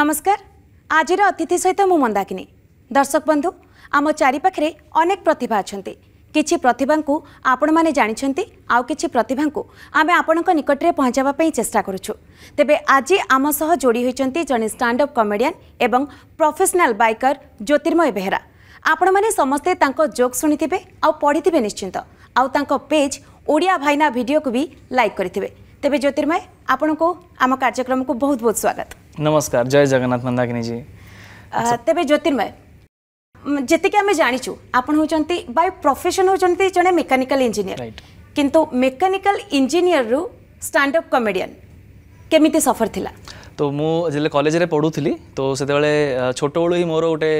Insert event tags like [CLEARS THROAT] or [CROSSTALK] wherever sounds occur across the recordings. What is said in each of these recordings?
নমস্কার আজির অতিথি সহিত মু মন্দাকিনী দর্শক বন্ধু আম চারিপাখে অনেক প্রতিভা অনেক কিছু প্রতিভা আপন মানে জাঁচান আছে প্রতিভা আমি আপনার নিকটে পৌঁছাওয়া চেষ্টা করছু তেমনি আজ আমার যোড়ি হয়েছেন জন স্টাণ্ড অপ কমেডিয়ান এবং প্রফেসনাল বাইকর জ্যোতির্ময় বেহেরা ଆପଣମାନେ ସମସ୍ତେ ତାଙ୍କ ଜୋକ୍ ଶୁଣିଥିବେ ଆଉ ପଢ଼ିଥିବେ ନିଶ୍ଚିନ୍ତ ଆଉ ତାଙ୍କ ପେଜ୍ ଓଡ଼ିଆ ଭାଇନା ଭିଡ଼ିଓକୁ ବି ଲାଇକ୍ କରିଥିବେ ତେବେ ଜ୍ୟୋତିର୍ମୟ ଆପଣଙ୍କୁ ଆମ କାର୍ଯ୍ୟକ୍ରମକୁ ବହୁତ ବହୁତ ସ୍ୱାଗତ नमस्कार जय जगन्नाथ मंदाकिनी जी तेरे ज्योतिर्मय ଯେତିକି ଆମେ ଜାଣିଛୁ ଆପଣ ହେଉଛନ୍ତି ବାଇ ପ୍ରଫେସନ୍ ହେଉଛନ୍ତି ଜଣେ ମେକାନିକାଲ ଇଞ୍ଜିନିୟର କିନ୍ତୁ ମେକାନିକାଲ ଇଞ୍ଜିନିୟରରୁ ଷ୍ଟାଣ୍ଡଅପ୍ କମେଡ଼ିଆନ୍ କେମିତି ସଫର ଥିଲା ତ ମୁଁ ଯେତେବେଳେ କଲେଜରେ ପଢ଼ୁଥିଲି ତ ସେତେବେଳେ ଛୋଟବେଳୁ ହିଁ ମୋର ଗୋଟେ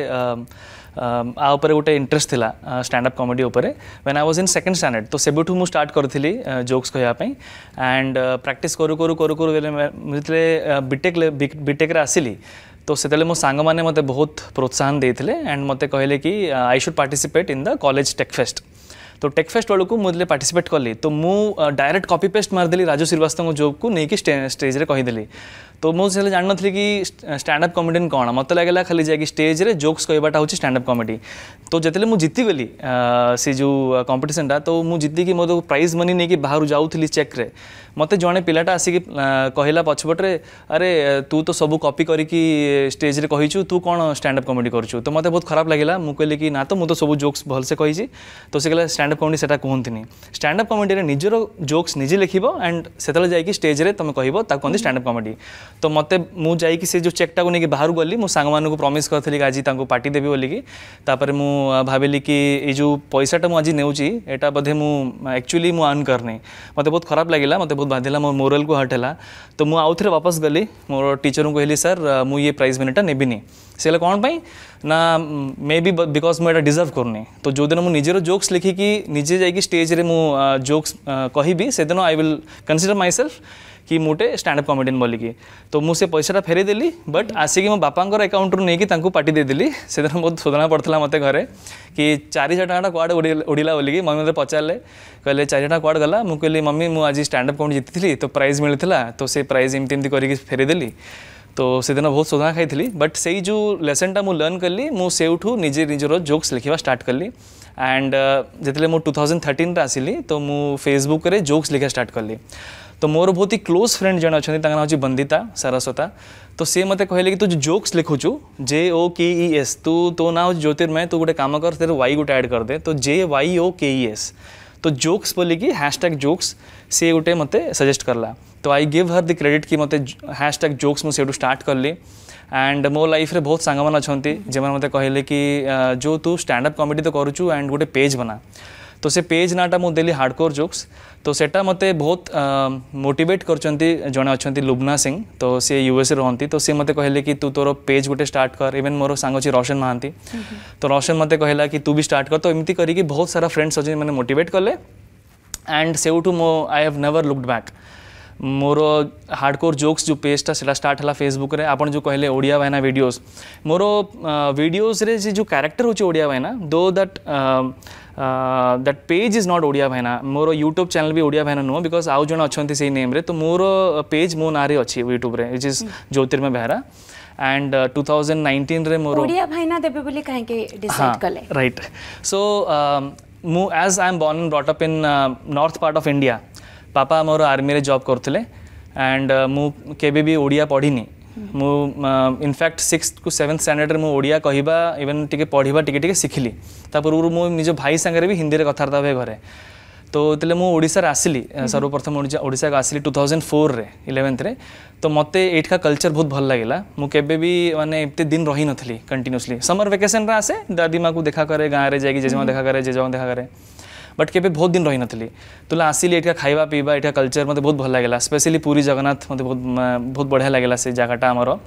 आ गोटे इंटरेस्ट थी stand comedy comedy I was in second standard तो सेबुठु मु स्टार्ट करी जोक्स कहवापी एंड प्राक्ट करू करू करू करू गेले मिथिले बीटेक आसली आसिली तो से मो सांग मत बहुत प्रोत्साहन देते एंड मत कहले कि I should participate in the college techfest तो टेक्फेस्ट फेस्ट बेलू मुझे पार्टिसिपेट कली तो मुझ डायरेक्ट कॉपी पेस्ट मारदेली राजू श्रीवास्तव जोक को लेकिन स्टेज कहीदेली तो मुझे जान नी कि स्टाणअप कमेडी कौन मतलब लगे खाली जाए कि स्टेज में जोक्स कहटा हूँ स्टाणअप कमेडी तो जितने मुझे जीतीगली से जो कंपिटनटा तो मुझे जीतीकि मोदी प्राइज मनी नहीं कि बाहर जाऊँ चेक्रे मत जो पिलाटा आसिक कहला पछपटे अरे तू तो सब कपि करेज तू कौन स्टाणअप कमेडी करुँ तो मतलब बहुत खराब लगेगा मुझे कहली कि ना तो मुझे सब जोक्स भलसे कही तो सी कहला स्टाणअप कमेडी से कहते स्टाणअप कमेडी निजर जोक्स निजे लिखे एंड से जाकि स्टेज में तुम कह कहते स्टाणअप कमेडी तो मत मुझे से जो चेक्टा को लेकिन बाहर गली मुझक प्रमिश करी कि आज पार्टी देवी बोलिक भाविली कि यो पैसाटा मुझे नेटा बोधे मुझे एक्चुअली मुझे आर्न करनी मत बहुत खराब लगे मत बहुत बांधला मो मोराल को हर्ट है तो मुझे आउ थे वापस गली मोर टीचर को कहली सर मुझे प्राइज मैंने ने से कौन पर ना मे बी बिकज मुझे डिजर्व करनी तो जो दिन मुझे निजर जोक्स लिखिकी निजे जाइ स्टेज में मुझ जोक्स कहबी से दिन आई विल कनसीडर माइसेल्फ कि मुँह गोटे कमेडियन बोलिकी तो मुझसे पैसा फेरेदेली बट आसिक मो बापा एकाउंट्रु नहीं पार्टी देदेली से दिन बहुत सोधना पड़ता मत घर कि चार शाह टाटा कुआडे उड़ला बोलिक मम्मी मतलब पचारे कहे चार शाह कुआडे गला मुझे कहली मम्मी मुझे आज स्टाणअप कमेडी जीती तो प्राइज मिलता तो से प्राइज एमती एमती करके फेरेदेली तो से दिन बहुत सोधना खाई बट से जो लेसनटा मुझे लर्न कली मुझे निजे निजर जोक्स लिखा स्टार्ट कली एंड जिते मुझ टू थाउजेंड थर्टिन आसली तो मुझ फेसबुक जोक्स लिखा स्टार्ट कली तो मोर बहुत ही क्लोज फ्रेंड जन अच्छा नाम हूँ बंदिता सारस्वता तो सी मत कह कि जो जोक्स लिखुचु जे ओ के एस तू तो ना हूँ ज्योतिर्मय तू गोटे काम कर तेरे वाई गोटे ऐड कर दे तो जे वाई ओ के एस तो जोक्स बोलिकी हैशटैग जोक्स सी गोटे मत सजेस्ट कला तो I give her the credit कि मत हैशटैग जोक्स मुझे स्टार्ट कली एंड मो लाइफ रे बहुत सांग अच्छा कहले कि जो तू अप कमेडी तो करुचु एंड गोटे पेज बना तो से पेज नाटा मुझे देली हार्डकोर जोक्स तो सेटा मत बहुत मोटिवेट कर जड़े अच्छा लुब्ना सिंह तो सी यूएसए रुंत तो सी मत कहले कि तू तोर पेज गोटे स्टार्ट कर इवेन मोर सांग रोशन महांती तो रोशन मत कहला कि तू भी स्टार्ट कर तो एमती कर बहुत सारा फ्रेंड्स अच्छे मैंने मोटेट कले एंड से मो I have never looked back मोर हार्डकोर जोक्स जो पेजटा से स्टार्ट है फेसबुक में आप जो कहले ओडिया वायना भिडियोज मोर भिडियोज्रे जो क्यारेक्टर होना दो that that page is not Odia भाइना मोर यूट्यूब चैनल भी ओडिया भाइना नुह बिकज आउ जो अच्छे से नेम तो मोर पेज मो ନାଁରେ अच्छी ୟୁଟ୍ୟୁବ୍ରେ is is Jyotirmay Behera and two thousand nineteen रे मोर ओडिया देबे बोली काहे के डिसाइड राइट सो मु as I am born and brought up in north part of India पापा मोर आर्मी रे जॉब करथिले एंड मु केबे भी ओडिया पढ़िनी मु इनफैक्ट सिक्स को सेवेन्थ स्टाणार्ड्रे ओडिया कह इवेन टे पढ़ा टी टे शिखिली तपूर्व मुझ निज भाई सागर भी हिंदी में कथबार्ता हुए घर तो ये मुझार आसली सर्वप्रथम ओडा आसली टू थाउजेंड फोर में इलेवेन्थ तो मत का कल्चर बहुत भल लगे मुझे मैंने एत दिन रही नी कंटिन्यूसली समर वेकेशन आसे दादी माँ को देखा कै गाँव में जाइ जेजेमा देखा कै जेजेमा देखा कै बट के बहुत दिन रही तुला आसिली एटा खावा पीवा एटा कलचर मतलब बहुत भल लगेगा स्पेशली पूरी जगन्नाथ मतलब बहुत बहुत बढ़िया लगे से जगटा आमर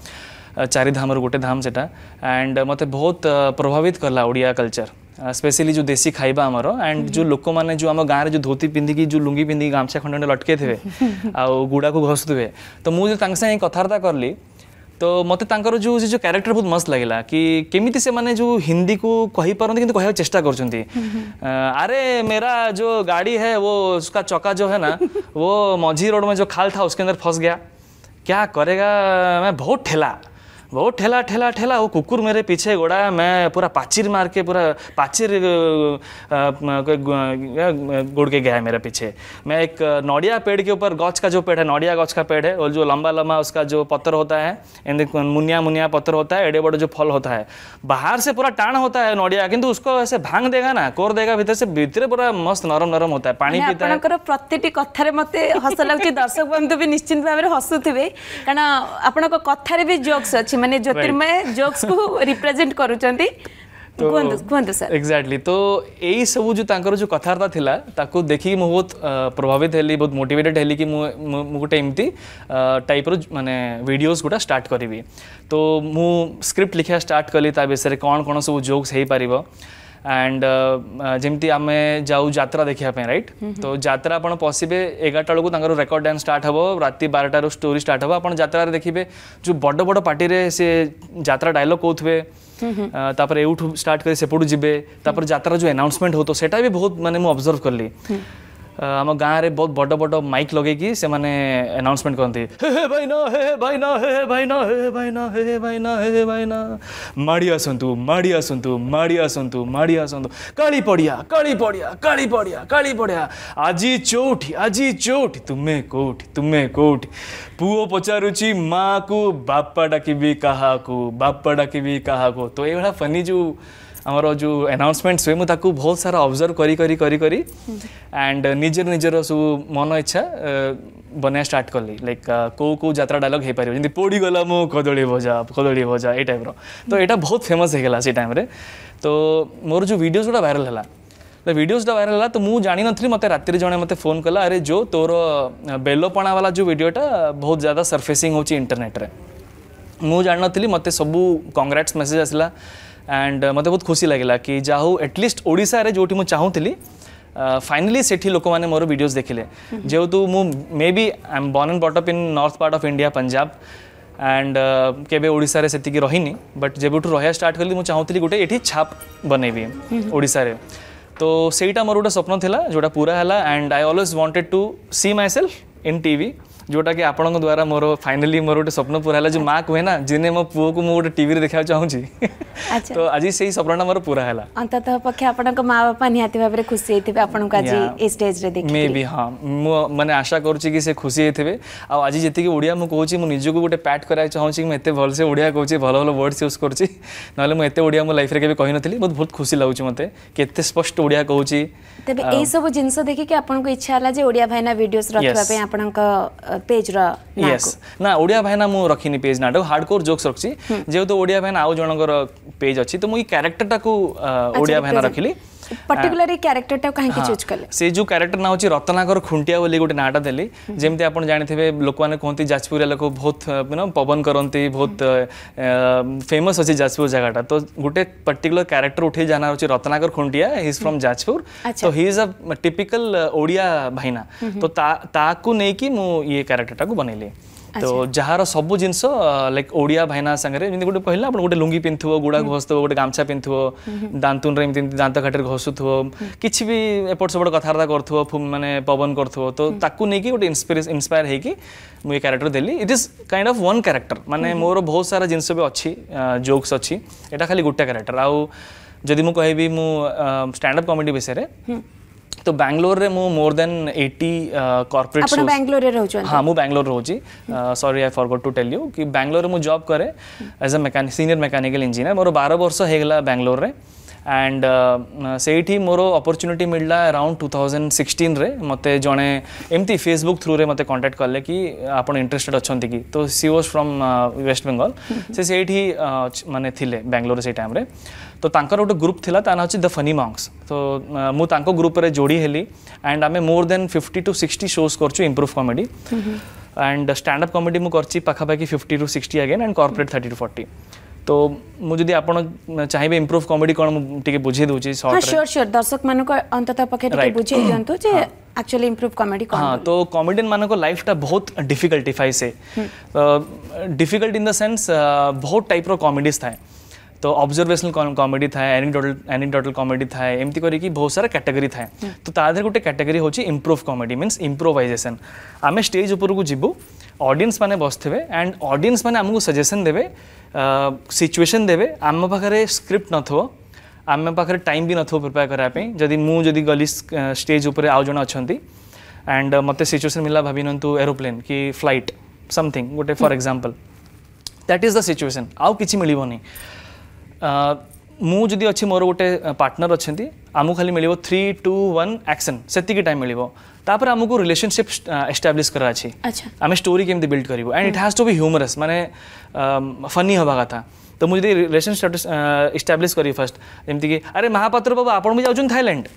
चारिधाम गोटे धाम से एंड मत बहुत प्रभावित कला ओडिया कल्चर स्पेशली जो देसी खाइबा आमर एंड जो लोक मैंने जो आम गाँव में जो धोती पिंधिकी जो लुंगी पिंधिकी गामछा खंडे लटके थे [LAUGHS] आ गुड़ा को घसुवे तो मुझे सांगे कथबार्ता कली तो तांकर जो जो क्यारेक्टर बहुत मस्त लगे कि केमी से माने जो हिंदी को कही पारती कि कह चेष्टा कर [LAUGHS] अरे मेरा जो गाड़ी है वो उसका चौका जो है ना वो मझी रोड में जो खाल था उसके अंदर फंस गया क्या करेगा मैं बहुत ठेला वो ठेला ठेला ठेला वो कुकुर मेरे पीछे गोड़ा मैं पूरा पाचिर मार के पूरा पाचिर गुड़ के गया है मेरे पीछे मैं एक नौडिया पेड़ के ऊपर गौच का जो पेड़ है नौडिया गौच का पेड़ है और जो लंबा लंबा उसका जो पत्थर होता है मुनिया मुनिया पत्थर होता है एडे बड़े जो फल होता है बाहर से पूरा टाण होता है नौडिया किंतु उसको ऐसे भांग देगा ना कोर देगा भीतर से भीतर पूरा मस्त नरम नरम होता है पानी पीता है प्रत्येक প্রতিটি কথার মতো হস লাগুছে দর্শক বন্ধু বি নিশ্চিন্ত ভাবে হসুথিবে কারণ আপনার কথার भी जोक्स অছে माने ज्योतिर्मय जोक्स को रिप्रेजेंट करू चंदी तो एक्जाक्टली तो यही सब जो तर जो कथबार्ता था देखिक मुझे बहुत प्रभावित हैली बहुत मोटेटेड हैली कि गोटे एमती टाइप रे वीडियोस गुटा स्टार्ट करी तो मु स्क्रिप्ट लिखा स्टार्ट कली विषय कौन कौन सब जोक्स हो पार एंड जमी आम जाऊ जा देखापी रईट तो जरा आज पशे एगारटा बेलू तर रेकर्ड डांस स्टार्ट हम रात बारटार स्टोरी स्टार्ट हम आज देखिए जो बड़ बड़ पार्टी से जरा डायलग कौथे तापर स्टार्ट कर सेपटू जी तापर जो एनाउंसमेंट हो तो सेटा भी बहुत मानते अब्जर्व कली आम गाँव में बहुत बड़ बड़ माइक लगे से मैंने अनाउंसमेंट करते आसतु माड़ आसतु माड़ आसतु माड़ आसतु काली पड़िया काली पड़िया काली पड़िया काली पड़िया आज चौठ आज चौठ तुम्हें कौट तुम्हें कौट पुओ पचारूँ माँ को बापा डाकबी क्या बापा डाकबी क्या तो यहाँ फनी जो आमर जो आनाउन्समेंट हुए मुझे बहुत सारा अब्जर्व करजर निजर, निजर सब मन इच्छा बनवा स्टार्ट कली लाइक कौ कौ जरा डायलग हो पार जमी पोड़गला मो कदी भजा कदी भजा ये टाइप्र तो यहाँ बहुत फेमस होगा से टाइम तो मोर जो भिडियोज गुटा भाइराल है भिडियोजा भाइराल है तो मुझे जाणी नी मत रात जो मत फोन कला अरे जो तोर बेलपणा वाला जो भिडटा बहुत ज्यादा सर्फेसींग होटरनेट्रे मुझे जाणी मत सब कंग्राट्स मेसेज आसला एंड uh, मत बहुत खुशी लगेगा कि ଯାହା एटलिस्ट ओडार जो ଯେଉଁଠି ମୁଁ फाइनाली से लोक मैंने मोर भिड देखिले जेहेतु मु maybe I am born and brought up in north part of India Punjab and केवे से रही बट जब रहा स्टार्ट कली मुझे चाहूली गोटे ये छाप बनैबी ओडार तो सहीटा मोर गोटे स्वप्न थी जोटा पूरा है and I always wanted to see myself in टी ଯେଉଁଟାକି ଆପଣଙ୍କ ଦ୍ୱାରା ମୋର ଫାଇନାଲି ମୋର ଗୋଟେ ସ୍ୱପ୍ନ ପୁରା ହେଲା ଯେ ମା କୁହେ ନା ଦିନେ ମୋ ପୁଅକୁ ମୁଁ ଗୋଟେ ଟିଭିରେ ଦେଖିବାକୁ ଚାହୁଁଛି ତ ଆଜି ସେଇ ସ୍ୱପ୍ନଟା ମୋର ପୁରା ହେଲା ଅନ୍ତତଃ ପକ୍ଷେ ଆପଣଙ୍କ ମା ବାପା ନିହାତି ଭାବରେ ଖୁସି ହେଇଥିବେ ଆପଣଙ୍କୁ ଆଜି ଏ ଷ୍ଟେଜରେ ଦେଖି ମେ ବି ହଁ ମୁଁ ମାନେ ଆଶା କରୁଛି କି ସେ ଖୁସି ହେଇଥିବେ ଆଉ ଆଜି ଯେତିକି ଓଡ଼ିଆ ମୁଁ କହୁଛି ମୁଁ ନିଜକୁ ଗୋଟେ ପ୍ୟାଟ୍ କରିବାକୁ ଚାହୁଁଛି କି ମୁଁ ଏତେ ଭଲସେ ଓଡ଼ିଆ କହୁଛି ଭଲ ଭଲ ୱାର୍ଡସ୍ ୟୁଜ୍ କରୁଛି ନହେଲେ ମୁଁ ଏତେ ଓଡ଼ିଆ ମୋ ଲାଇଫ୍ରେ କେବେ କହିନଥିଲି ବହୁତ ବହୁତ ଖୁସି ଲାଗୁଛି ମୋତେ କେତେ ସ୍ପଷ୍ଟ ଓଡ଼ିଆ କହୁଛି ତେବେ ଏଇସବୁ ଜିନିଷ ଦେଖିକି ଆପଣଙ୍କୁ ଇଚ୍ଛା ହେଲା ଯେ ଓଡ଼ିଆ ଭାଇନା ଭିଡ଼ିଓସ୍ ରଖିବା ପାଇଁ ଆପଣଙ୍କ पेज यस ना ओडिया भाईना मु रखिनी पेज नाटा हार्डकोर जोक्स रखी जेहेतु ओडिया भाईना आउ जनकर पेज अच्छी तो मु ई कैरेक्टर ओडिया भाईना रखिली पर्टिकुलर कैरेक्टर टा काहे के चूज करले से जो कैरेक्टर ना होची रत्नाकर खुंटिया बोली गोटे नाटा देले जेमते आपण जानिथिबे लोक माने कोंती जाजपुर रे लोक बहुत नो पवन करंती बहुत फेमस होची जाजपुर जगाटा तो गोटे पर्टिकुलर कैरेक्टर उठे जाना होची Ratnakar Khuntia he is from Jajpur तो he is a typical Odia भाईना तो ता ताकू नेकी मु ये कैरेक्टर टा को बनैले तो जहाँ सब जिन लाइक ओडिया भाईना सागर जमी गोटे कहला आप गोटे लुंगी पिंधु गुड़ा घोष थो गोटे गामछा पिंधु दातुन में दात घाटे घोषुव कि भी एपट सेपट कथबार्ता कर मैंने पवन कर तो गोटे इन्सपायर हो मुझे क्यारेक्टर देली it is kind of one character मैंने मोर बहुत सारा जिनस भी अच्छी जोक्स अच्छी यहाँ खाली गोटे क्यारेक्टर आदि मुझे कहबी मुझ स्टाणअप कमेडी विषय में तो बैंगलोर रे मु मोर देन 80 कॉर्पोरेट अपन बैंगलोर रे रहउ रहउछ हां मु बैंगलोर छी sorry I forgot to tell you कि बैंगलोर रे मु जॉब करे as a mechanic senior mechanical engineer मोर 12 वर्ष हेगला बैंगलोर रे एंड से मोर अपरच्युनिटी मिलला अराउंड टू थाउजेंड सिक्सटीन मत जड़े एमती फेसबुक थ्रु रे मत कंटाक्ट कले कि आप इंटरेस्टेड अच्छा कि तो she was from West Bengal से सही मानने बैंगलोर से टाइम तो गोटे ग्रुप थी ता ना द फनी मंग्स तो मुझे ग्रुप में जोड़ी हेली and um more than fifty to sixty shows करछु improv comedy and stand up comedy मु fifty to sixty again and corporate thirty to forty तो मुझे आप चाहिए इम्प्रूव कमेडी कौन मुझे बुझे दूसरी शॉर्ट श्योर श्योर दर्शक मान अंत पखे बुझे दिंतु हाँ। जे एक्चुअली इम्प्रूव कॉमेडी हाँ तो कॉमेडियन मान लाइफटा बहुत डिफिकल्टिफाई से डिफिकल्ट इन द सेंस बहुत टाइप कमेडीज थाए तो ऑब्जर्वेशनल कॉमेडी था एनिडोटल एनिडोटल कॉमेडी था एमती करके बहुत सारा कैटेगरी था हम्म। तो तादर गोटे कैटेगरी होची इम्प्रूव कॉमेडी मीन्स इम्प्रोवाइजेसन आमे स्टेज ऊपर को जीवु ऑडियंस माने बसथे एंड ऑडियंस माने हमहु सजेशन देबे सिचुएसन देवे आम पाखे स्क्रिप्ट न थो आम पाखे टाइम भी न प्रिपेयर करापी जदि मुझे गली स्टेज उपर आउ जन अच्छा एंड मत सिचुएसन मिला भाभी नुँ एरोप्लेन कि फ्लाइट समथिंग गोटे for example that is the situation आउ कि मिलनी ମୁଁ ଯଦି मोर गोटे पार्टनर ପାର୍ଟନର ଅଛନ୍ତି खाली ଖାଲି ମିଳିବ ଥ୍ରୀ ଟୁ एक्शन ଆକ୍ସନ୍ ସେତିକି ଟାଇମ୍ तापर आमको रिलेसनशिप एस्टाब्लीश कर अच्छा। स्टोरी केमती बिल्ड कर एंड इट हाज टू भी ह्यूमरस मैंने फनी हवा कथा तो मुझे रिलेसन एस्टाब्लीश करी फर्स्ट जमीक अरे महापात्र बाबू आप भी जाऊँ थाइलैंड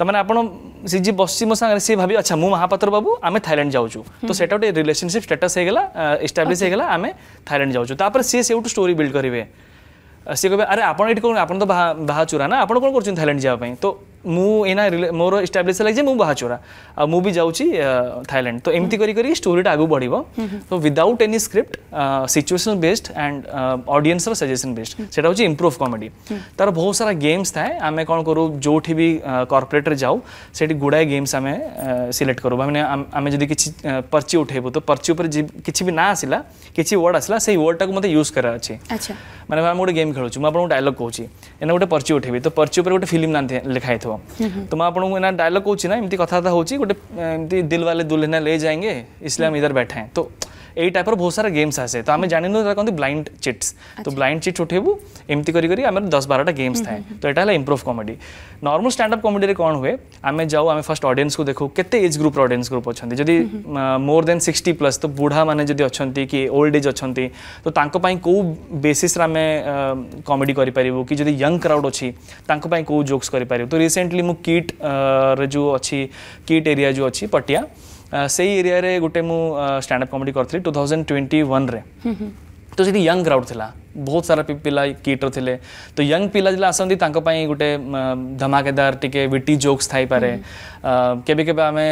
तमें तो आपन सी जी बस मो सा सी भाव अच्छा मुझ महापात्र बाबू आम थाइलैंड जाऊँ तो से गोटे रिलेसनशिप स्टेटस होगा इस्टाब्लीश okay. होगा आम थाइलैंड जाऊँ सी से स्टोरी बिल्ड करेंगे सी कहे अरे आपड़ ये तो कौन आप बाहर चूरा ना आप कौन कर थाइलैंड जावाई तो मुना मोर इटाब्लीस है मुझे बाहचोरा मुझे जाऊँ थैलैंड तो एमती कर स्टोरीटा आगे बढ़ो तो without any script situation based and अडियसर रजेसन बेस्ड से इम्प्रुव कमेडी तार बहुत सारा गेम्स थाए आम कौन करूँ जो भी कर्पोरेट जाऊ से गुड़ाए गेम्स आम सिलेक्ट करूँ मैंने आम जब किसी पर्ची उठेबू तो पर्ची पर किसी भी ना आसा किसी वर्ड आसा से वर्ड टाक मतलब यूज करा अच्छा मैंने गेम खेलु मुझे डायलग कौन गोटे पर्ची उठे तो पर्ची पर गोटे फिल्म ना लिखाई थो तो मैं आपको इना डायलग कौन ना एमती कथा होती गोटे दिल वाले दुल्हना ले जाएंगे इसलिए हम इधर बैठे हैं तो এই টাইপর বহুত সারা গেমস আসে তো আমি জানিনু এটা কোন ব্লাইন্ড চিটস তো ব্লাইন্ড চিটস উঠেবু এমতি করি করি আমার 10 12টা গেমস থাকে তো এটা হলো improv comedy normal stand up comedy রে কোন হুয়ে আমি যাও আমি ফার্স্ট অডিয়েন্স কু দেখু কেতে এজ গ্রুপ অডিয়েন্স গ্রুপ অছন্তি যদি মোর দেন 60 প্লাস তো বুঢ়া মানে যদি অছন্তি কি ওল্ড এজ অছন্তি তো তাঙ্ক পাই কো বেসিস রে আমি কমেডি করি পারিবু কি যদি यंग क्राउड अच्छी कौ जोक्स करें तो रिसेंटली मु किट रे जो अच्छी किट एरिया जो अच्छी पटिया से एरिया गोटे गोटे मु कमेडी करी टू करथली ट्वेंटी वन तो सेती यंग क्राउड थिला बहुत सारा पिपिला किटर थिले तो यंग पिला जला आसंती गोटे धमाकेदार टिके विटी जोक्स थाई पारे केबे केबे आमे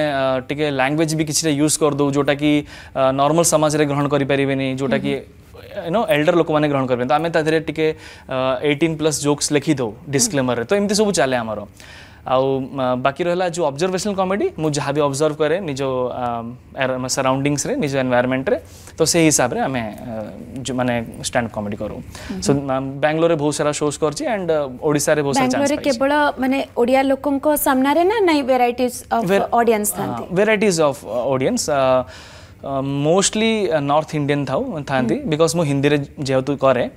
टिके भी किसी यूज कर दो जोटा कि नर्माल समाज में ग्रहण कर पारे नहीं जोटा कि यू नो एल्डर लोक मैंने ग्रहण करबे तो आमे तादरे टिके प्लस जोक्स लिखि दो डिस्क्लेमर तो इमिति सब चले हमरो आउ बाकी रहला जो ऑब्जर्वेशनल कॉमेडी मु मुझे भी ऑब्जर्व करे निजो सराउंडिंग्स रे निजो एनवायरनमेंट रे तो से हिसाब रे हमें जो माने स्टैंड कॉमेडी करू सो हम्म। बेंगलोर रे बहुत सारा शोस कर एंड ओडिसा रे बहुत सारा चांस बेंगलोर रे केवल माने ओडिया लोकन को सामना रे ना नई वैरायटीज ऑफ ऑडियंस थांती varieties of audience mostly north Indian थाउ थांती बिकॉज हम्म। मु हिंदी रे जेहेतु करे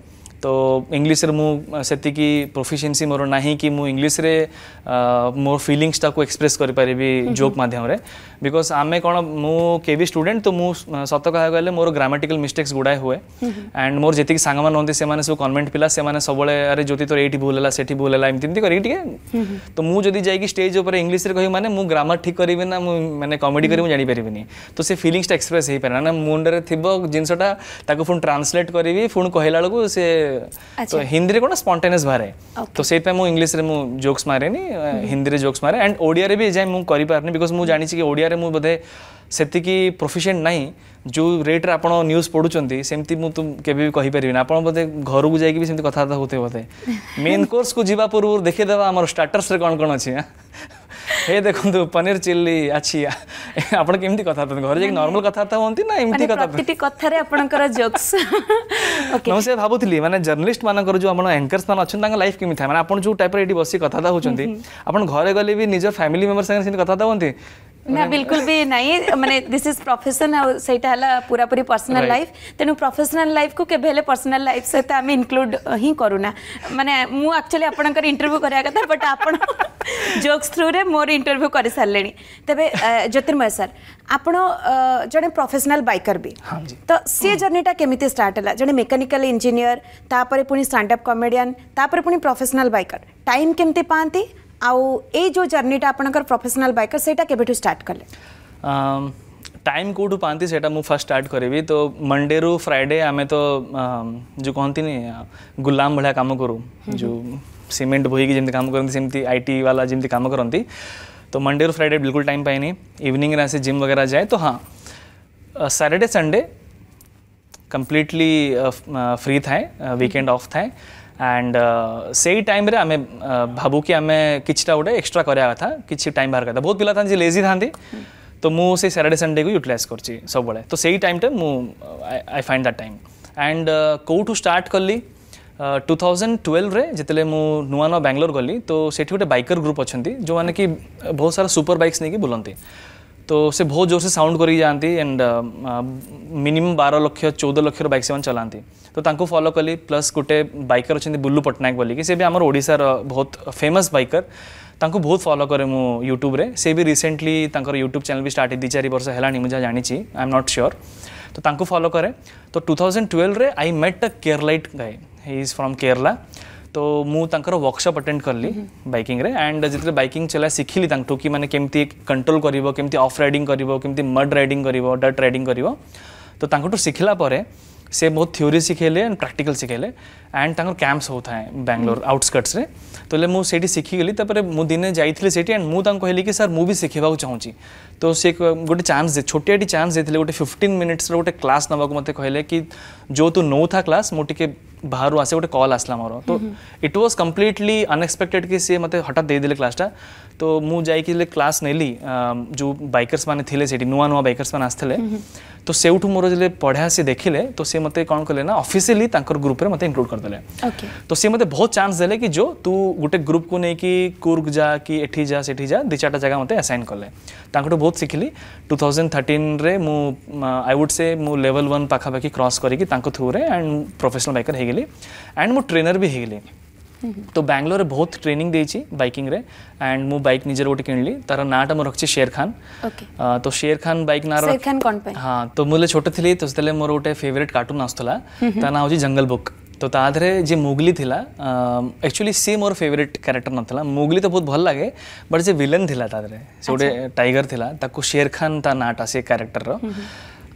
तो इंग्लीश मु सेति की प्रोफिशिएंसी मोर नाही कि मु इंग्लीश रे मोर फीलिंग्स को एक्सप्रेस कर परिबी जोक माध्यम रे बिकॉज आमे कोन मु केबी स्टूडेंट तो मु सत कह मोर ग्रामेटिकल मिस्टेक्स गुडाए हुए एंड मोर जी सांग मान से माने सब कन्वेंट पिला से माने सबले अरे ज्योति तोर ये भूल है सेठी भूल है इमति करी टिके तो मु जदी जाई कि स्टेज ऊपर इंग्लीश रे कहि माने मु ग्रामर ठीक करिवे ना मु माने कॉमेडी करिवे मु तो से फीलिंग्स टा एक्सप्रेस हे परना ना मुंडरे थिबो जिंसटा ताको फोन ट्रांसलेट करिवे फोन कहला लगो से ତ ହିନ୍ଦୀରେ କ'ଣ ସ୍ପଣ୍ଟେନିୟସ୍ ବାହାରେ ତ ସେଇଥିପାଇଁ ମୁଁ ଇଂଲିଶରେ ମୁଁ ଜୋକ୍ସ ମାରେନି ହିନ୍ଦୀରେ ଜୋକ୍ସ ମାରେ ଆଣ୍ଡ ଓଡ଼ିଆରେ ବି ଏଯାଏଁ ମୁଁ କରିପାରୁନି ବିକଜ୍ ମୁଁ ଜାଣିଛି କି ଓଡ଼ିଆରେ ମୁଁ ବୋଧେ ସେତିକି ପ୍ରୋଫିସିଏଣ୍ଟ ନାହିଁ ଯେଉଁ ରେଟ୍ରେ ଆପଣ ନ୍ୟୁଜ୍ ପଢ଼ୁଛନ୍ତି ସେମିତି ମୁଁ ତ କେବେ ବି କହିପାରିବିନି ଆପଣ ବୋଧେ ଘରକୁ ଯାଇକି ବି ସେମିତି କଥାବାର୍ତ୍ତା ହେଉଥିବେ ବୋଧେ ମେନ୍ କୋର୍ସକୁ ଯିବା ପୂର୍ବରୁ ଦେଖିଦେବା ଆମର ଷ୍ଟାର୍ଟର୍ସରେ କ'ଣ କ'ଣ ଅଛି हे देखंतु पनीर चिल्ली अच्छी आपण केमती कथा त घर जे नॉर्मल कथा त होंती ना एमती कथा प्रतिटि कथा रे आपणकर जोक्स ओके नमसे भाबुतली माने जर्नलिस्ट मानकर जो आपण एंकर्स मान अछन तांग लाइफ केमती था माने आपण जो टाइप रे एटी बसी कथा त होचंती आपण घरे गले भी निज फॅमिली मेंबर संग कथा त होंती ना बिल्कुल भी नहीं मैंने दिस इज प्रोफेशन आ सेटा पूरा पूरी पर्सनल लाइफ तनु प्रोफेशनल लाइफ को केभेले पर्सनल लाइफ सहित आम हम इंक्लूड ही करूना मैंने मु एक्चुअली आपन इंटरव्यू करया कथा बट आप जोक्स थ्रू रे मोर इंटरव्यू कर सारे तेरे ज्योतिर्मय सर आप जो प्रोफेशनल बैकर भी हाँ तो सी हम्म। जर्नीटा केमिति स्टार्ट हला जने मैकेनिकल इंजीनियर तापर पुणी स्टैंड कमेडियान कॉमेडियन तापर पुनी प्रोफेशनल बाइकर टाइम केमती पांती ଆଉ ଏଇ ଯେଉଁ ଜର୍ଣ୍ଣିଟା ଆପଣଙ୍କର प्रोफेशनल बाइकर सेटा କେବେଠୁ स्टार्ट करले टाइम कौटू पाती मु फर्स्ट स्टार्ट करी तो मंडे रु फ्राइडे आम तो जो कहती गुलाम भाया कम करूँ हम्म, जो cement hmm. बोईकी जेंती come करंती I IT वाला जमी कम करती तो मंडे रु फ्राइडे बिल्कुल टाइम पाए इवनिंग में जिम वगैरह जाए तो हाँ सैटरडे संडे कम्प्लीटली फ्री थाए वीकेंड ऑफ थाए एंड से टाइम आम भाव कि आम कि गोटे एक्सट्रा कराया कथा कि टाइम बाहर कथा बहुत पिला था जी लेजी था तो मुझे साटर्डे संडे को यूटिलाइज कर सब तो से टाइमटे मुझ I find that time and कौटू स्टार्ट कली टू थाउजेंड ट्वेल्व जितने मुझे नुआ नुआ बांगलोर गली तो सेठी गोटे बैकर ग्रुप अच्छा जो मैंने कि बहुत सारा सुपर बैक्स नहीं बुलाते तो से बहुत जोर से साउंड करी जाती एंड मिनिमम बार लक्ष चौदह लक्षर बैक से चलाती तो फलो कली प्लस गोटे बैकर अच्छा बुल्लू पट्टनायक बोलिकी से भी आम ओडार बहुत फेमस बैकर तांको बहुत फॉलो करे मु यूट्यूब रे से भी रिसेंटली तांकर यूट्यूब चैनल भी स्टार्ट दी चार वर्ष है मुझे जानी आई एम नॉट श्योर तो तांको फॉलो करे तो 2012 रे I met a Keralite guy he is from Kerala तो मुझे वर्कसप अटेड कली बैकिंग एंड जितने बैकिंग चला शिखिली कि मैंने केमती कंट्रोल करफ अफ राइड करम मड राइड कर डट राइड कर तो शिखिला से बहुत थ्योरी सीखेले एंड प्राक्टिकल सीखेले एंड तर कैंप्स होता है बैंगलोर हम्म। आउटस्कर्ट्स तो मुझे शिखीगली दिने जाइली कहली कि सर मुझे शिखा चाहूँगी तो सी गोटे चान्स छोटी चान्स देते गोटे फिफ्टन मिनिट्स गोटे क्लास नाक मतलब कहले कि जो तू नौ था क्लास मुझे बाहर आसे गोटे कल आसला मोर तो इट व्वज कम्प्लीटली अनएक्सपेक्टेड कि सी मतलब हटात देदे क्लासटा तो मुझे क्लास नेली जो बैकर्स मैंने थे नुआ नुआ बैकर्स मैंने आसते तो से मोर जो पढ़ा से देखे तो सी मत कौन कले ना अफिसीयली ग्रुप में मतलब इनक्लूड करदे तो सी मतलब बहुत चान्स दे जो तू गोटे ग्रुप को लेकिन कूर्ग जा कि एटी जा से जा दि चार जगह मतलब असाइन कले बहुत शिखिली टू थाउजेंड थर्टिन मु आई वुड से मु लेवल वन पाखापाखी क्रस करी थ्रु रे एंड प्रफेसनाल बैकर होगी एंड मु ट्रेनर भी होगी तो बांगलोर बहुत ट्रेनिंग देची बाइकिंग रे एंड मु बाइक निजर गोटे किनली तार नाटा मोर रखछि शेर खान ओके तो शेर खान बाइक ना खान कोन पे हां तो मुझे छोटे थी तो सेले मोर गोटे फेवरेट कार्टून आस्तला ता ना होजी जंगल बुक तो ताधरे जे मुगली थिला एक्चुअली सी मोर फेवरेट कैरेक्टर नथला मुगली तो बहुत भल लागे बट जे विलन थिला ताधरे से गोटे टाइगर थिला ताकू शेर खान ता नाटा से कैरेक्टर रो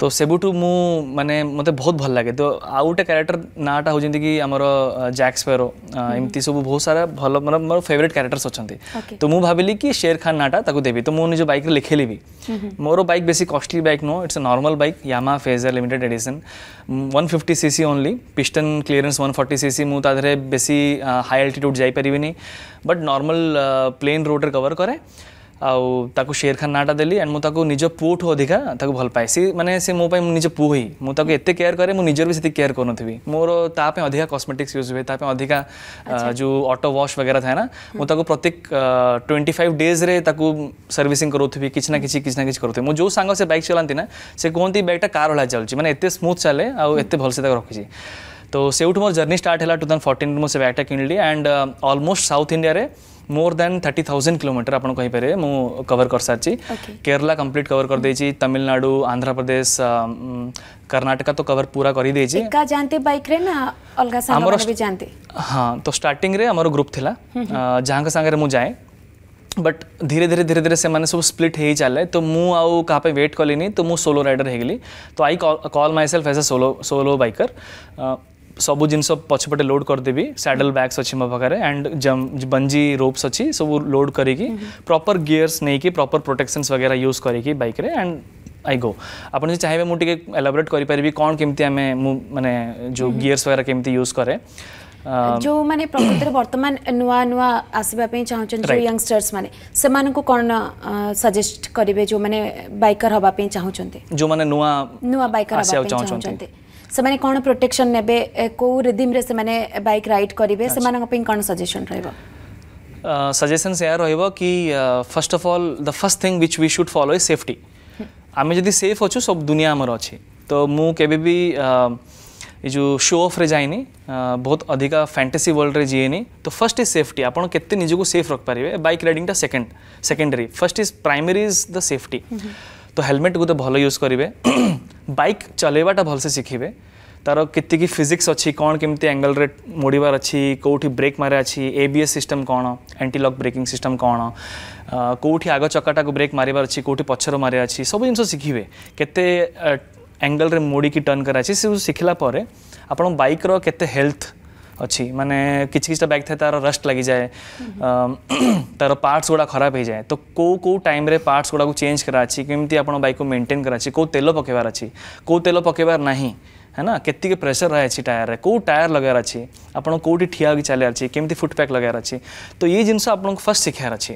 तो सबुठ मु माने मते बहुत भल लगे तो आउ गोटे क्यारेक्टर नाँटा हूँ कि आम जैक्सपेरो एमती सब बहुत सारा भल मतलब मोर फेवरेट क्यारेक्टर्स अच्छा तो मुझे भाविली कि शेर खान नाँटा देवी तो मुझे निज बैक लिखे भी मोर बैक बेस कस्टली बैक नुह it's a normal bike Yamaha Fazer limited edition one fifty C C only piston clearance one forty C C मुझे बेस हाई अल्टीट्यूड जापरिनी बट नर्माल प्लेन रोड्रे कवर कै ଆଉ ତାକୁ ଶେର ଖାନ ନାଁଟା ଦେଲି ଆଣ୍ଡ ମୁଁ ତାକୁ ନିଜ ପୁଅଠୁ ଅଧିକା ତାକୁ ଭଲ ପାଏ ସିଏ ମାନେ ସେ ମୋ ପାଇଁ ନିଜ ପୁଅ ହିଁ ମୁଁ ତାକୁ ଏତେ କେୟାର କରେ ମୁଁ ନିଜର ବି ସେତିକି କେୟାର କରୁନଥିବି ମୋର ତା ପାଇଁ ଅଧିକା କସ୍ମେଟିକ୍ସ ୟୁଜ୍ ହୁଏ ତା ପାଇଁ ଅଧିକା ଯେଉଁ ଅଟୋ ୱାଶ୍ वगैरह ଥାଏ ନା ମୁଁ ତାକୁ ପ୍ରତ୍ୟେକ ଟ୍ୱେଣ୍ଟି ଫାଇଭ୍ ଡେଜ୍ରେ ତାକୁ ସର୍ଭିସିଂ କରଉଥିବି କିଛି ନା କିଛି କିଛି ନା କିଛି କରୁଥିବି ମୁଁ ଯେଉଁ ସାଙ୍ଗ ସେ ବାଇକ୍ ଚଲାନ୍ତି ନା ସେ କୁହନ୍ତି ବାଇକ୍ଟା କାର୍ ଭଳିଆ ଚାଲୁଛି ମାନେ ଏତେ ସ୍ମୁଥ୍ ଚାଲେ ଆଉ ଏତେ ଭଲସେ ତାକୁ ରଖିଛି ତ ସେଇଠୁ ମୋର ଜର୍ଣ୍ଣି ଷ୍ଟାର୍ଟ ହେଲା ଟୁ ଥାଉଜେଣ୍ଡ ଫର୍ଟିନ୍ରୁ ମୁଁ ସେ ବ୍ୟାଗ୍ଟା କିଣିଲି ଆଣ୍ଡ ଅଲମୋଷ୍ଟ ସାଉଥ୍ ଇଣ୍ଡିଆରେ more than thirty thousand kilometre आप कहींपर मु कवर कर सारी केरला कंप्लीट कवर कर देती तमिलनाडु आंध्र प्रदेश कर्नाटका तो कवर पूरा कर तो स्टार्टिंग ग्रुप थी जहाँ के संगे जाए बट धीरे धीरे धीरे धीरे से मैंने सब स्प्लिट हो चले तो मुझे कहाँ पे वेट कली नहीं तो मुझ सोलो राइडर हैगली तो I call myself as a solo solo biker ସବୁ ଜିନିଷ ପଛପଟେ ଲୋଡ୍ କରିଦେବି ସ୍ୟାଡେଲ ବ୍ୟାଗ୍ସ ଅଛି ମୋ ପାଖରେ ଆଣ୍ଡ ବଞ୍ଜି ରୋପ୍ସ ଅଛି ସବୁ ଲୋଡ୍ କରିକି ପ୍ରପର ଗିୟର୍ସ ନେଇକି ପ୍ରପର ପ୍ରୋଟେକ୍ସନ୍ସ ବଗେରା ୟୁଜ୍ କରିକି ବାଇକ୍ରେ ଆଣ୍ଡ ଆଇ ଗୋ ଆପଣ ଯଦି ଚାହିଁବେ ମୁଁ ଟିକେ ଏଲାବୋରେଟ୍ କରିପାରିବି କ'ଣ କେମିତି ଆମେ ମୁଁ ମାନେ ଯେଉଁ ଗିୟର୍ସ ବଗେରା କେମିତି ୟୁଜ୍ କରେ ଯେଉଁମାନେ ପ୍ରକୃତରେ ବର୍ତ୍ତମାନ ନୂଆ ନୂଆ ଆସିବା ପାଇଁ ଚାହୁଁଛନ୍ତି ଯେଉଁ ୟଙ୍ଗଷ୍ଟର୍ସ ମାନେ ସେମାନଙ୍କୁ କ'ଣ ସଜେଷ୍ଟ କରିବେ ଯେଉଁମାନେ ବାଇକର ହେବା ପାଇଁ ଚାହୁଁଛନ୍ତି ଯେଉଁମାନେ ନୂଆ ନୂଆ ବାଇକର ହେବାକୁ ଚାହୁଁଛନ୍ତି से कौन प्रोटेक्शन ने कौ रिदिम्रे बैक रईड करेंगे से कौन सजेसन रहा सजेसन से कि first of all the first thing which we should follow is safety आम जब सेफ अच्छे सब दुनिया आमर अच्छे तो मुझे भी ये जो शो ऑफ रे जाए बहुत अधिक फैंटेसी वर्ल्ड रे जीएनि तो फर्स्ट इज सेफ्टी आप निजी सेफ रखिपारे बैक रईडिंगटा second secondary first is primary is the safety तो हेलमेट गोटे भल यूज करेंगे बैक चलैवाटा भलसे शिखे तार कितनी फिजिक्स अच्छी कौन केमती एंगल रे मोड़बार अच्छी कौटी ब्रेक मारे अच्छी एबीएस सिस्टम कौन एंटी लॉक ब्रेकिंग सिस्टम कौन कौटी आग चकाटा को ब्रेक मारबार अच्छी कौटी पचर मारे अच्छी सब जिन शिखे केते एंगल रे मोड़ी की टर्न करा सब शिखला आप बैक्र के हेल्थ अच्छी माने किसी किसी बैग थे तार रस्ट लगी जाए तार पार्टस गुड़ा खराब हो जाए तो कौ कौ टाइम रे पार्टस गुड़ा को चेंज करा अच्छी केमती आपण बाइक को मेंटेन करा कौ तेल पकेबार अच्छी कौ तेल पकेबार ना है ना के प्रेसर रहा अच्छी टायर रे कौ टायर लगार अच्छी आपड़ कौटी ठिया होगी चलार अच्छी केमती फुटपैक लगार अच्छी तो ये जिनस आपको फर्स्ट शिखार अच्छी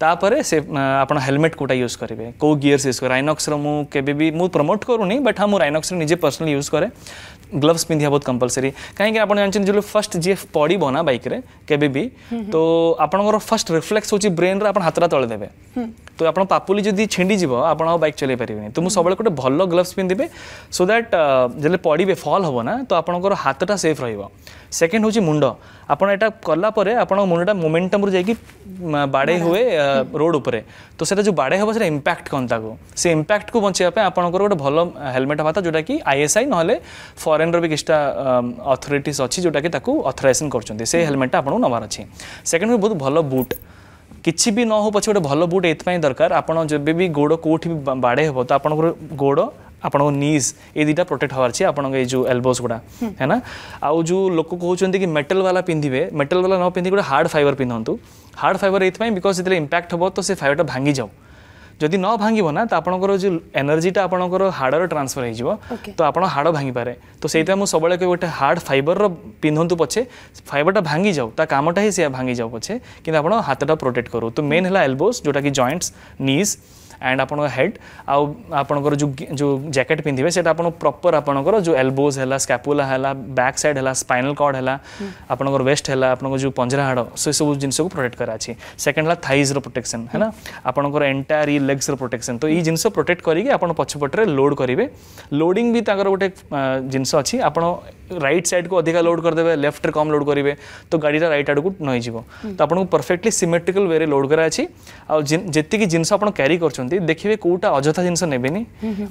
तापर से आप हेलमेट कौटा यूज करेंगे कौ गियर्स यूज कर रईनक्स मुझे भी मुझे प्रमोट करूनी बट हाँ मुझे रईनक्स निजे पर्सनाल यूज कै ଗ୍ଲୋଭ୍ସ ପିନ୍ଧିବା ବହୁତ କମ୍ପଲସରି କାହିଁକି ଆପଣ ଜାଣିଛନ୍ତି ଯେତେବେଳେ ଫାର୍ଷ୍ଟ ଯିଏ ପଡ଼ିବ ନା ବାଇକ୍ରେ କେବେ ବି ତ ଆପଣଙ୍କର ଫାର୍ଷ୍ଟ ରିଫ୍ଲେକ୍ସ ହେଉଛି ବ୍ରେନ୍ରେ ଆପଣ ହାତଟା ତଳେ ଦେବେ ତ ଆପଣ ପାପୁଲି ଯଦି ଛିଣ୍ଡିଯିବ ଆପଣ ଆଉ ବାଇକ୍ ଚଲେଇ ପାରିବେନି ତ ମୁଁ ସବୁବେଳେ ଗୋଟେ ଭଲ ଗ୍ଲୋଭ୍ସ ପିନ୍ଧିବେ ସୋ ଦ୍ୟାଟ୍ ଯେତେବେଳେ ପଡ଼ିବେ ଫଲ୍ ହେବ ନା ତ ଆପଣଙ୍କର ହାତଟା ସେଫ୍ ରହିବ ସେକେଣ୍ଡ ହେଉଛି ମୁଣ୍ଡ ଆପଣ ଏଇଟା କଲା ପରେ ଆପଣଙ୍କ ମୁଣ୍ଡଟା ମୋମେଣ୍ଟମ୍ରୁ ଯାଇକି ବାଡ଼େଇ ହୁଏ ରୋଡ଼ ଉପରେ ତ ସେଇଟା ଯେଉଁ ବାଡ଼େଇ ହେବ ସେଇଟା ଇମ୍ପାକ୍ଟ କ'ଣ ତାକୁ ସେ ଇମ୍ପାକ୍ଟକୁ ବଞ୍ଚାଇବା ପାଇଁ ଆପଣଙ୍କର ଗୋଟେ ଭଲ ହେଲମେଟ୍ ହବା କଥା ଯେଉଁଟାକି ଆଇଏସ୍ଆଇ ନହେଲେ ଫର୍ ଫରେନ୍ର ବି କିଛିଟା ଅଥରିଟିସ୍ ଅଛି ଯେଉଁଟାକି ତାକୁ ଅଥରାଇଜେସନ୍ କରୁଛନ୍ତି ସେ ହେଲମେଟ୍ଟା ଆପଣଙ୍କୁ ନେବାର ଅଛି ସେକେଣ୍ଡ ହେଉଛି ବହୁତ ଭଲ ବୁଟ୍ କିଛି ବି ନ ହେଉ ପଛେ ଗୋଟେ ଭଲ ବୁଟ୍ ଏଇଥିପାଇଁ ଦରକାର ଆପଣ ଯେବେ ବି ଗୋଡ଼ କେଉଁଠି ବି ବାଡ଼େଇ ହେବ ତ ଆପଣଙ୍କର ଗୋଡ଼ ଆପଣଙ୍କ ନିଜ୍ ଏଇ ଦୁଇଟା ପ୍ରୋଟେକ୍ଟ ହେବାର ଅଛି ଆପଣଙ୍କ ଏଇ ଯେଉଁ ଏଲବୋସ୍ ଗୁଡ଼ା ହେ ଆଉ ଯେଉଁ ଲୋକ କହୁଛନ୍ତି କି ମେଟାଲ ବାଲା ପିନ୍ଧିବେ ମେଟାଲ ବାଲା ନ ପିନ୍ଧି ଗୋଟେ ହାର୍ଡ଼ ଫାଇବର୍ ପିନ୍ଧନ୍ତୁ ହାର୍ଡ଼ ଫାଇବର୍ ଏଇଥିପାଇଁ ବିକଜ୍ ଯେତେବେଳେ ଇମ୍ପାକ୍ଟ ହେବ ତ ସେ ଫାଇବର୍ଟା ଭାଙ୍ଗିଯାଉ যদি ন ভাঙিব না তো আপনার যে এনার্জিটা আপনার হাড়ের ট্রান্সফর হয়ে যাব তো আপনার হাড় ভাঙিপারে তো সেইটা মু সবুলে কে গোটে হার্ড ফাইবর পিঁধু পছে ফাইবরটা ভাঙি যাও তা কামটা হি সে ভাঙি যাও পছে কিন্তু আপনার হাতটা প্রোটেক্ট করু তো মেন হল এলবোস যেটা কি জয়েন্টস নিজ एंड आप हेड आपर जो जो जैकेट पिंधे से प्रपर आप जो एलबोज है स्कैपुला है बैक सैड है स्पाइनाल कर्ड है आपर वेस्ट है आप पंजरा हाड़ से सब जिन प्रोटेक्ट करा सेकेंड है थाइज्र प्रोटेक्शन है ना आपर एंटायर लेग्स प्रोटेक्शन तो ये जिन प्रोटेक्ट करके आप पछपटे लोड करेंगे लोडिंग भी गोटे जिनस अच्छी आप राइट साइड को अधिका लोड कर करदे लेफ्ट रे कम लोड करेंगे तो गाड़ी राइट आड़ को नई जीव तो आपको परफेक्टली सिमेट्रिकल वे रे लोड कराई आ जितकी जिनस कैरी कर देखिए कौटा अजथा जिनस ने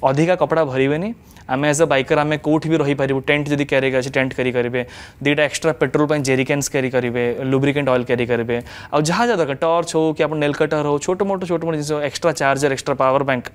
अधिका कपड़ा भरवे आम एज अ बैकर आम कौटी भी रही पार्बू टेन्ट जब क्यारे अच्छे टेन्ट क्यारि करेंगे दुटा एक्सट्रा पेट्रोल जेरिकेन्स क्यारी करेंगे लुब्रिकेट अएल क्यारि करेंगे आज जहाँ जहाँ दरकार टर्च हो कि आप नेलकटर हो छोटम छोटम छोट मोट जिस extra charger extra power bank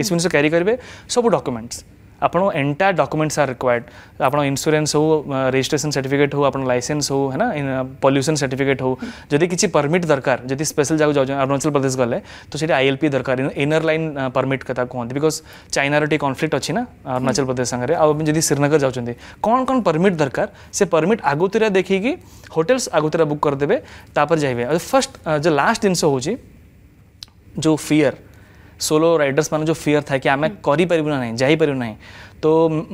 इस जिस क्यारि करेंगे सब डकुमेंट्स आपको एंटायर डॉक्यूमेंट्स आर रिक्वायर्ड आप इन्सुरांस हो रजिस्ट्रेशन सर्टिफिकेट हो आप लाइसेंस हो है ना पल्यूशन सर्टिफिकेट हो जब किसी परमिट दरकार जब स्पेशल जगह जाऊँ अरुणाचल प्रदेश गले तो सीटी आई दरकार इनर लाइन परमिट क्या कहते बिकज चाइनार टे कनफ्लिक्ट अच्छी ना अरुणाचल प्रदेश सागर आज श्रीनगर जाऊँ कौन कौन परमिट दरकार से परमिट आगुतरा देखिए होटेल्स आगुतरा बुक करदे जाइए फर्स्ट जो लास्ट जिनस हो जो फियर सोलो रईडर्स मान जो फियर था कि आम କରିପାରିବୁ ନା ନାହିଁ ଯାଇପାରିବୁ ନାହିଁ तो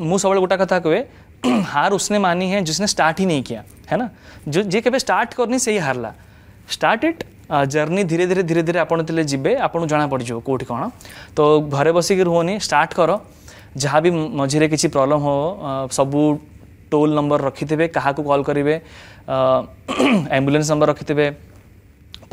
ମୁଁ सब ଗୋଟା कथा कहे [CLEARS THROAT] हार उसने मानी है जिसने स्टार्ट ही नहीं किया है ना जो जे के स्टार्ट करनी से ही हारला स्टार्ट इट जर्नी धीरे धीरे धीरे धीरे आप जब आप जना पड़ कौटी कौन तो घरे बसिक रुहनी स्टार्ट कर जहाँ भी मझे कि प्रॉब्लम हो सबू टोल नंबर रखिथे क्या कॉल करेंगे एम्बुलेंस नंबर रखिथे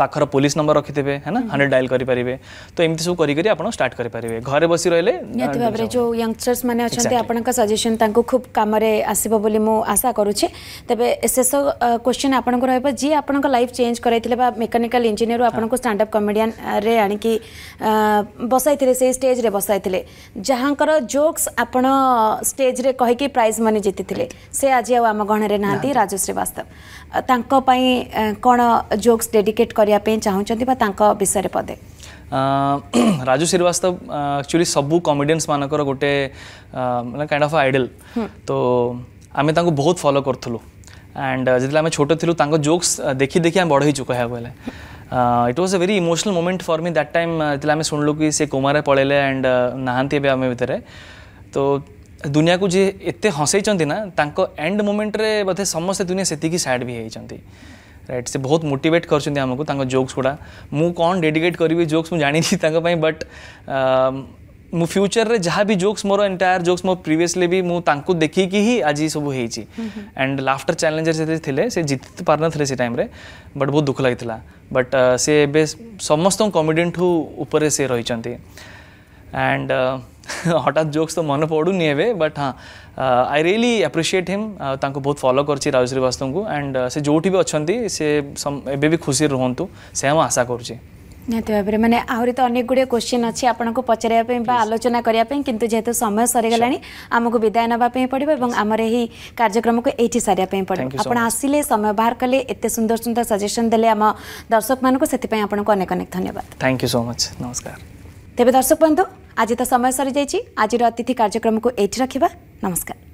পাখর পুলিশ নম্বর রখিথিবে है ना 100 ডায়াল করি পারিবে তো এমতি সব করি করি আপন স্টার্ট করি পারিবে ঘরে বসি রইলে নিহতি ভাবে যে ইয়াংস্টর্স মানে অছন্তি আপনক সাজেশন তাঙ্কু খুব কামরে আসিব বলি মু আশা করুছি তবে শেষ কোশ্চেন আপনক রহিব যে আপনক লাইফ চেঞ্জ করাইতিলে বা মেকানিক্যাল ইঞ্জিনিয়ার আপনক স্ট্যান্ড আপ কমেডিয়ান রে আনিকি বসাইতিলে সেই স্টেজ রে বসাইতিলে যাহাঙ্কর জোকস আপন স্টেজ রে কহিকি প্রাইজ মানে জিতিতিলে সে আজি আও আম গহণরে নাহান্তি রাজু শ্রীবাস্তব তাঙ্ক পাই কোন জোকস ডেডিকেট করি करने चाहते विषय पदे राजू श्रीवास्तव एक्चुअली सब कमेडियंस मानक गोटे कैंड ऑफ आइडल तो आम बहुत फॉलो करूँ एंड जिते आम छोटे जोक्स देखी देखी आम बढ़ई कह it was a very emotional moment for me that time जिते आम शुणल कि सी कोमारे पड़े एंड नहांती आम भितर तो दुनिया को जी एत हसई ना एंड मोमेंट रे बोधे समस्त दुनिया से सैड भी होती राइट से बहुत मोटिवेट करमको जोक्स गुड़ा मुझे कौन डेडिकेट करी जोक्स मुझे जानी थी बट um, मु फ्यूचर रे जहाँ भी जोक्स मोर एंटायर जोक्स मो प्रीवियसली भी मुझे देखिकी ही आज सब एंड लाफ्टर चैलेंजर से थे से जीति पार ना से टाइम बट बहुत दुख लगी बट uh, से समस्त कमेडियन ठूँ उपरे से रही and हॉट आउट जोक्स तो मन पड़ूनी एवं बट हाँ आई रियली आप्रिसीएट हिम बहुत फलो कर राजू श्रीवास्तव को एंड से जो भी अच्छा से एवं भी खुशी रुहतु से आशा करुच्ची ନିହାତି ଭାବରେ ମାନେ ଆହୁରି ତ ଅନେକ ଗୁଡ଼ିଏ କୋଶ୍ଚିନ୍ ଅଛି ଆପଣଙ୍କୁ ପଚାରିବା ପାଇଁ ବା ଆଲୋଚନା କରିବା ପାଇଁ କିନ୍ତୁ ଯେହେତୁ ସମୟ ସରିଗଲାଣି ଆମକୁ ବିଦାୟ ନେବା ପାଇଁ ପଡ଼ିବ ଏବଂ ଆମର ଏହି କାର୍ଯ୍ୟକ୍ରମକୁ ଏଇଠି ସାରିବା ପାଇଁ ପଡ଼ିବ ଆପଣ ଆସିଲେ ସମୟ ବାହାର କଲେ ଏତେ ସୁନ୍ଦର ସୁନ୍ଦର ସଜେସନ୍ ଦେଲେ ଆମ ଦର୍ଶକମାନଙ୍କୁ ସେଥିପାଇଁ ଆପଣଙ୍କୁ ଅନେକ ଅନେକ ଧନ୍ୟବାଦ ଥ୍ୟାଙ୍କ ୟୁ ସୋ ମଚ୍ ନମସ୍କାର ତେବେ ଦର୍ଶକ ବନ୍ଧୁ ଆଜି ତ ସମୟ ସରିଯାଇଛି ଆଜିର ଅତିଥି କାର୍ଯ୍ୟକ୍ରମକୁ ଏଇଠି ରଖିବା ନମସ୍କାର